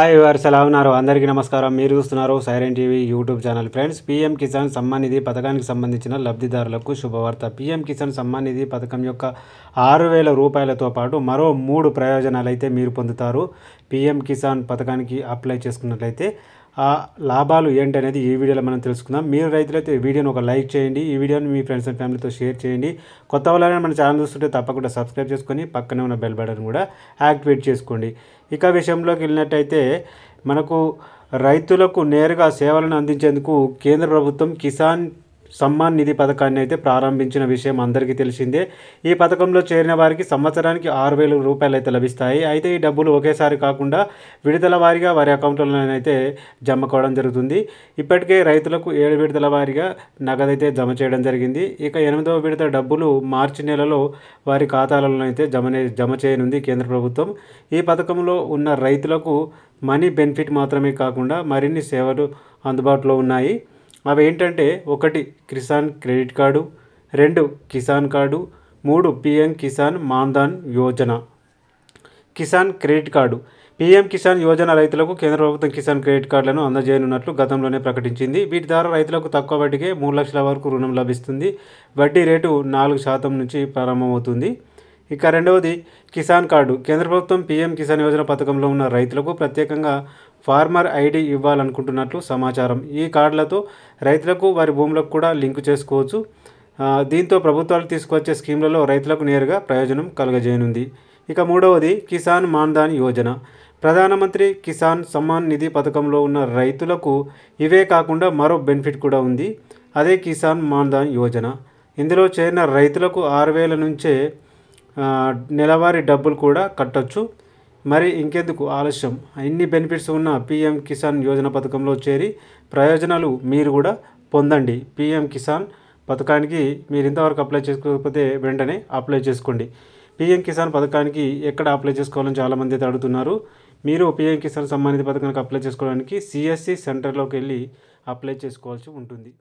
hi వారు ఎలా ఉన్నారు అందరికీ నమస్కారం మీరు చూస్తున్నారు Siren TV YouTube channel friends PM Kisan Samman Nidhi పథకానికి సంబంధించిన లబ్ధిదారులకు శుభవార్త పీఎం కిసాన్ సమ్మాన్ నిధి పథకం యొక్క ఆరు వేల రూపాయలతో పాటు మరో మూడు ప్రయోజనాలు అయితే మీరు పొందుతారు పీఎం కిసాన్ పథకానికి అప్లై చేసుకున్నట్లయితే ఆ లాభాలు ఏంటి అనేది ఈ వీడియోలో మనం తెలుసుకుందాం మీరు రైతులైతే వీడియోని ఒక లైక్ చేయండి ఈ వీడియోని మీ ఫ్రెండ్స్ అండ్ ఫ్యామిలీతో షేర్ చేయండి కొత్త వాళ్ళైనా మన ఛానల్ చూస్తుంటే తప్పకుండా సబ్స్క్రైబ్ చేసుకొని పక్కనే ఉన్న బెల్ బటన్ కూడా యాక్టివేట్ చేసుకోండి ఇక విషయంలోకి వెళ్ళినట్టయితే మనకు రైతులకు నేరుగా సేవలను అందించేందుకు కేంద్ర ప్రభుత్వం కిసాన్ సమ్మాన్ నిధి పథకాన్ని అయితే ప్రారంభించిన విషయం అందరికీ తెలిసిందే ఈ పథకంలో చేరిన వారికి సంవత్సరానికి ఆరు వేల రూపాయలు అయితే లభిస్తాయి అయితే ఈ డబ్బులు ఒకేసారి కాకుండా విడుదల వారిగా వారి అకౌంట్లలోనైతే జమ కావడం జరుగుతుంది ఇప్పటికే రైతులకు ఏడు విడుదల వారిగా నగదైతే జమ చేయడం జరిగింది ఇక ఎనిమిదవ విడత డబ్బులు మార్చి నెలలో వారి ఖాతాలలోనైతే జమ జమ చేయనుంది కేంద్ర ప్రభుత్వం ఈ పథకంలో ఉన్న రైతులకు మనీ బెనిఫిట్ మాత్రమే కాకుండా మరిన్ని సేవలు అందుబాటులో ఉన్నాయి అవి ఏంటంటే ఒకటి కిసాన్ క్రెడిట్ కార్డు రెండు కిసాన్ కార్డు మూడు PM Kisan Maandhan Yojana Kisan credit card PM Kisan Yojana రైతులకు కేంద్ర ప్రభుత్వం కిసాన్ క్రెడిట్ కార్డులను అందజేయనున్నట్లు గతంలోనే ప్రకటించింది వీటి ద్వారా రైతులకు తక్కువ వడ్డీకే మూడు లక్షల వరకు రుణం లభిస్తుంది వడ్డీ రేటు నాలుగు శాతం నుంచి ప్రారంభమవుతుంది ఇక రెండవది కిసాన్ కార్డు కేంద్ర ప్రభుత్వం పీఎం కిసాన్ యోజన పథకంలో ఉన్న రైతులకు ప్రత్యేకంగా ఫార్మర్ ఐడి ఇవ్వాలనుకుంటున్నట్లు సమాచారం ఈ కార్డులతో రైతులకు వారి భూములకు కూడా లింక్ చేసుకోవచ్చు దీంతో ప్రభుత్వాలు తీసుకొచ్చే స్కీమ్లలో రైతులకు నేరుగా ప్రయోజనం కలుగజేయనుంది ఇక మూడవది కిసాన్ మాన్దాన్ యోజన ప్రధానమంత్రి కిసాన్ సమ్మాన్ నిధి పథకంలో ఉన్న రైతులకు ఇవే కాకుండా మరో బెనిఫిట్ కూడా ఉంది అదే కిసాన్ మాన్దాన్ యోజన ఇందులో చేరిన రైతులకు ఆరు వేల నుంచే నెలవారీ డబ్బులు కూడా కట్టొచ్చు మరి ఇంకెందుకు ఆలస్యం ఇన్ని బెనిఫిట్స్ ఉన్న పిఎం కిసాన్ యోజన పథకంలో చేరి ప్రయోజనాలు మీరు కూడా పొందండి పిఎం కిసాన్ పథకానికి మీరు ఇంతవరకు అప్లై చేసుకోకపోతే వెంటనే అప్లై చేసుకోండి పిఎం కిసాన్ పథకానికి ఎక్కడ అప్లై చేసుకోవాలని చాలామంది అయితే అడుగుతున్నారు మీరు పిఎం కిసాన్ సంబంధిత పథకానికి అప్లై చేసుకోవడానికి సిఎస్సి సెంటర్లోకి వెళ్ళి అప్లై చేసుకోవాల్సి ఉంటుంది